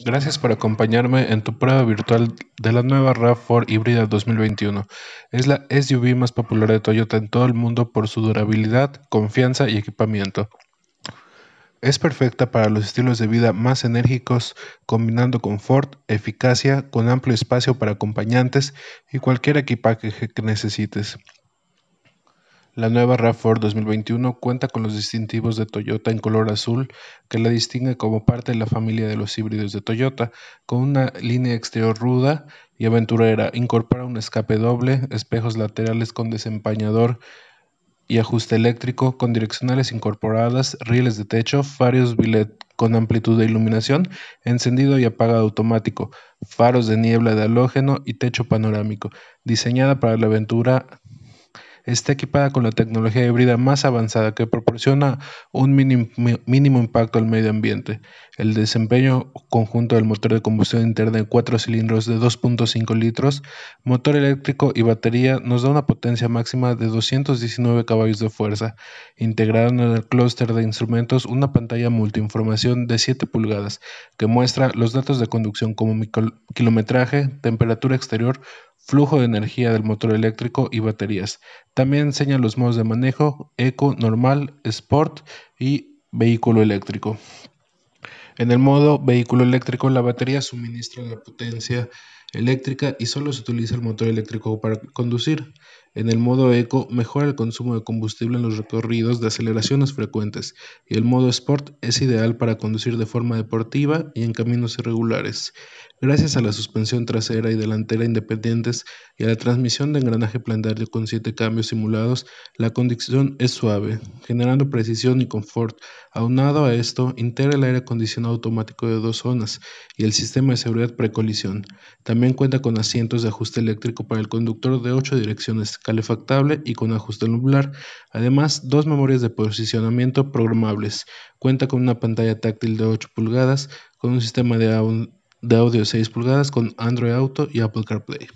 Gracias por acompañarme en tu prueba virtual de la nueva RAV4 híbrida 2021. Es la SUV más popular de Toyota en todo el mundo por su durabilidad, confianza y equipamiento. Es perfecta para los estilos de vida más enérgicos, combinando confort, eficacia, con amplio espacio para acompañantes y cualquier equipaje que necesites. La nueva RAV4 2021 cuenta con los distintivos de Toyota en color azul que la distingue como parte de la familia de los híbridos de Toyota, con una línea exterior ruda y aventurera. Incorpora un escape doble, espejos laterales con desempañador y ajuste eléctrico con direccionales incorporadas, rieles de techo, varios billet con amplitud de iluminación, encendido y apagado automático, faros de niebla de halógeno y techo panorámico. Diseñada para la aventura está equipada con la tecnología híbrida más avanzada que proporciona un mínimo, impacto al medio ambiente. El desempeño conjunto del motor de combustión interna en cuatro cilindros de 2.5 litros, motor eléctrico y batería nos da una potencia máxima de 219 caballos de fuerza. Integrado en el clúster de instrumentos una pantalla multiinformación de 7 pulgadas que muestra los datos de conducción como kilometraje, temperatura exterior, flujo de energía del motor eléctrico y baterías. También enseña los modos de manejo, eco, normal, sport y vehículo eléctrico. En el modo vehículo eléctrico, la batería suministra la potencia eléctrica y solo se utiliza el motor eléctrico para conducir. En el modo eco mejora el consumo de combustible en los recorridos de aceleraciones frecuentes y el modo sport es ideal para conducir de forma deportiva y en caminos irregulares. Gracias a la suspensión trasera y delantera independientes y a la transmisión de engranaje planetario con siete cambios simulados, la conducción es suave, generando precisión y confort. Aunado a esto, integra el aire acondicionado automático de dos zonas y el sistema de seguridad precolisión. También también cuenta con asientos de ajuste eléctrico para el conductor de 8 direcciones calefactable y con ajuste nublar. Además, dos memorias de posicionamiento programables. Cuenta con una pantalla táctil de 8 pulgadas, con un sistema de, audio de audio 6 pulgadas con Android Auto y Apple CarPlay.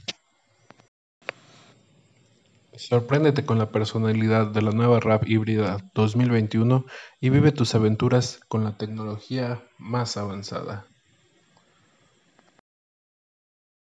Sorpréndete con la personalidad de la nueva Rap híbrida 2021 y vive tus aventuras con la tecnología más avanzada.